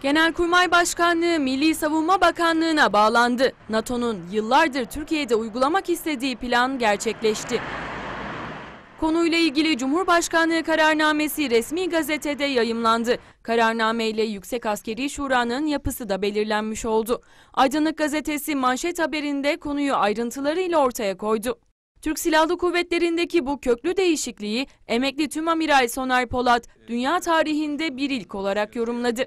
Genelkurmay Başkanlığı Milli Savunma Bakanlığı'na bağlandı. NATO'nun yıllardır Türkiye'de uygulamak istediği plan gerçekleşti. Konuyla ilgili Cumhurbaşkanlığı kararnamesi resmi gazetede yayımlandı. Kararnameyle Yüksek Askeri Şura'nın yapısı da belirlenmiş oldu. Aydınlık gazetesi manşet haberinde konuyu ayrıntılarıyla ortaya koydu. Türk Silahlı Kuvvetleri'ndeki bu köklü değişikliği emekli tüm amiral Soner Polat dünya tarihinde bir ilk olarak yorumladı.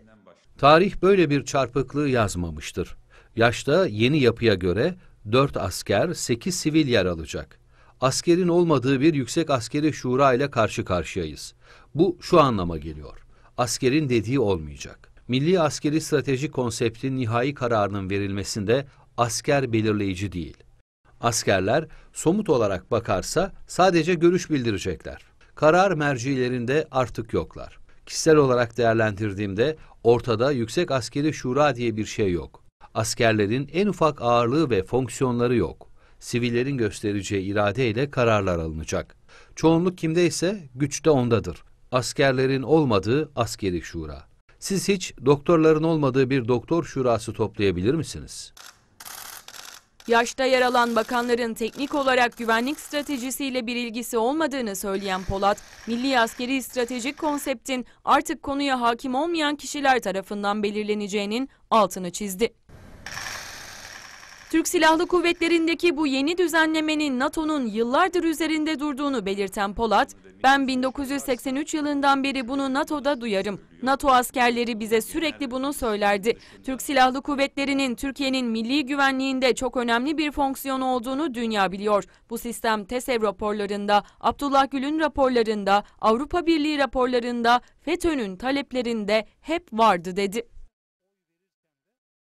Tarih böyle bir çarpıklığı yazmamıştır. Yaşta yeni yapıya göre 4 asker 8 sivil yer alacak. Askerin olmadığı bir yüksek askeri şura ile karşı karşıyayız. Bu şu anlama geliyor. Askerin dediği olmayacak. Milli askeri strateji konsepti nihai kararının verilmesinde asker belirleyici değil. Askerler somut olarak bakarsa sadece görüş bildirecekler. Karar mercilerinde artık yoklar. Kişisel olarak değerlendirdiğimde ortada yüksek askeri şura diye bir şey yok. Askerlerin en ufak ağırlığı ve fonksiyonları yok. Sivillerin göstereceği iradeyle kararlar alınacak. Çoğunluk kimdeyse güç de ondadır. Askerlerin olmadığı askeri şura. Siz hiç doktorların olmadığı bir doktor şurası toplayabilir misiniz? Yaşta yer alan bakanların teknik olarak güvenlik stratejisiyle bir ilgisi olmadığını söyleyen Polat, milli askeri stratejik konseptin artık konuya hakim olmayan kişiler tarafından belirleneceğinin altını çizdi. Türk Silahlı Kuvvetleri'ndeki bu yeni düzenlemenin NATO'nun yıllardır üzerinde durduğunu belirten Polat, ben 1983 yılından beri bunu NATO'da duyarım. NATO askerleri bize sürekli bunu söylerdi. Türk Silahlı Kuvvetleri'nin Türkiye'nin milli güvenliğinde çok önemli bir fonksiyon olduğunu dünya biliyor. Bu sistem TESEV raporlarında, Abdullah Gül'ün raporlarında, Avrupa Birliği raporlarında, FETÖ'nün taleplerinde hep vardı dedi.